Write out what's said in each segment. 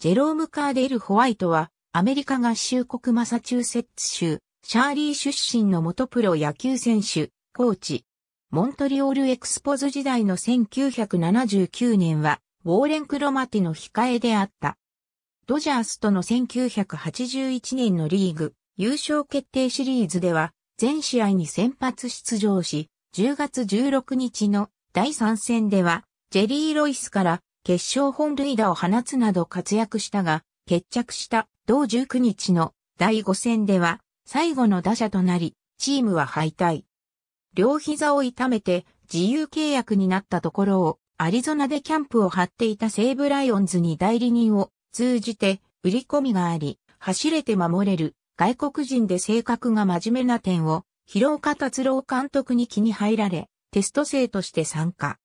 ジェローム・カーデル・ホワイトは、アメリカ合衆国マサチューセッツ州、シャーリー出身の元プロ野球選手、コーチ。モントリオールエクスポズ時代の1979年は、ウォーレン・クロマティの控えであった。ドジャースとの1981年のリーグ、優勝決定シリーズでは、全試合に先発出場し、10月16日の第3戦では、ジェリー・ロイスから決勝本塁打を放つなど活躍したが、決着した同19日の第5戦では最後の打者となり、チームは敗退。両膝を痛めて自由契約になったところをアリゾナでキャンプを張っていた西武ライオンズに代理人を通じて売り込みがあり、走れて守れる外国人で性格が真面目な点を広岡達郎監督に気に入られ、テスト生として参加。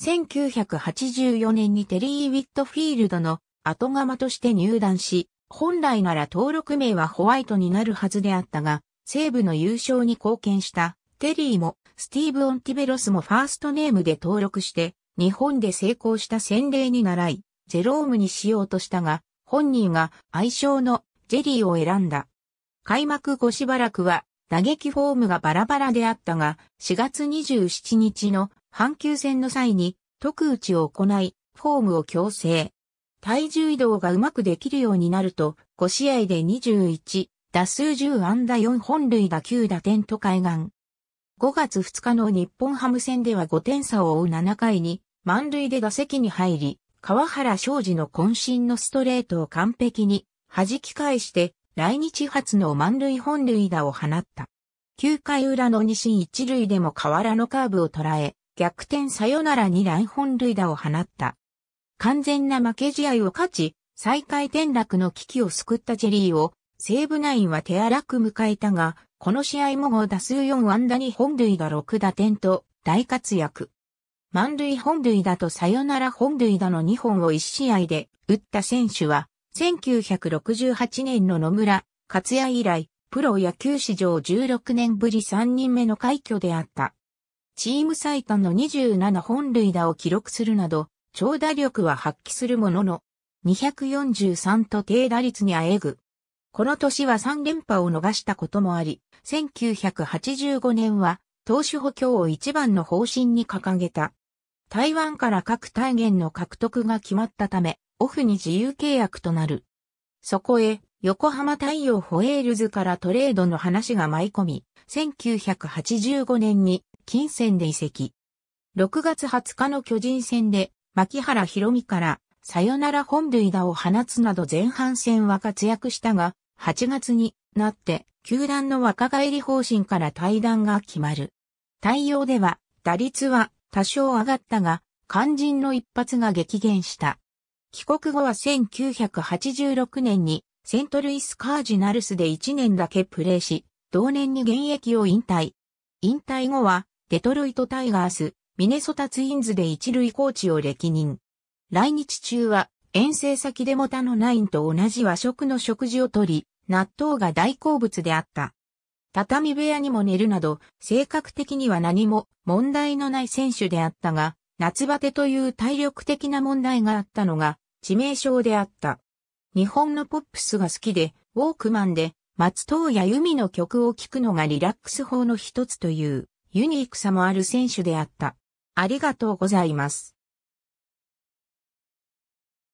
1984年にテリー・ウィットフィールドの後釜として入団し、本来なら登録名はホワイトになるはずであったが、西部の優勝に貢献したテリーもスティーブ・オンティベロスもファーストネームで登録して、日本で成功した先例に倣い、ジェロームにしようとしたが、本人が愛称のジェリーを選んだ。開幕後しばらくは打撃フォームがバラバラであったが、4月27日の阪急戦の際に、特打ちを行い、フォームを強制。体重移動がうまくできるようになると、5試合で21、打数10安打4本塁打9打点と開眼。5月2日の日本ハム戦では5点差を追う7回に、満塁で打席に入り、川原昌司の渾身のストレートを完璧に弾き返して、来日初の満塁本塁打を放った。9回裏の2進1塁でも河原のカーブを捉え、逆転サヨナラに乱本塁打を放った。完全な負け試合を勝ち、再開転落の危機を救ったジェリーを、西武ナインは手荒く迎えたが、この試合も5打数4安打に本塁打6打点と大活躍。満塁本塁打とサヨナラ本塁打の2本を1試合で打った選手は、1968年の野村活也以来、プロ野球史上16年ぶり3人目の快挙であった。チーム最多の27本塁打を記録するなど、長打力は発揮するものの、243と低打率にあえぐ。この年は3連覇を逃したこともあり、1985年は投手補強を一番の方針に掲げた。台湾から各体元の獲得が決まったため、オフに自由契約となる。そこへ、横浜太陽ホエールズからトレードの話が舞い込み、1985年に金銭で移籍。6月20日の巨人戦で、牧原博美からサヨナラ本塁打を放つなど前半戦は活躍したが、8月になって球団の若返り方針から退団が決まる。対応では打率は多少上がったが、肝心の一発が激減した。帰国後は1986年にセントルイスカージナルスで1年だけプレーし、同年に現役を引退。引退後はデトロイトタイガース、ミネソタツインズで一塁コーチを歴任。来日中は、遠征先でもタのナインと同じ和食の食事をとり、納豆が大好物であった。畳部屋にも寝るなど、性格的には何も問題のない選手であったが、夏バテという体力的な問題があったのが、致命傷であった。日本のポップスが好きで、ウォークマンで、松任谷由実の曲を聴くのがリラックス法の一つという。ユニークさもある選手であった。ありがとうございます。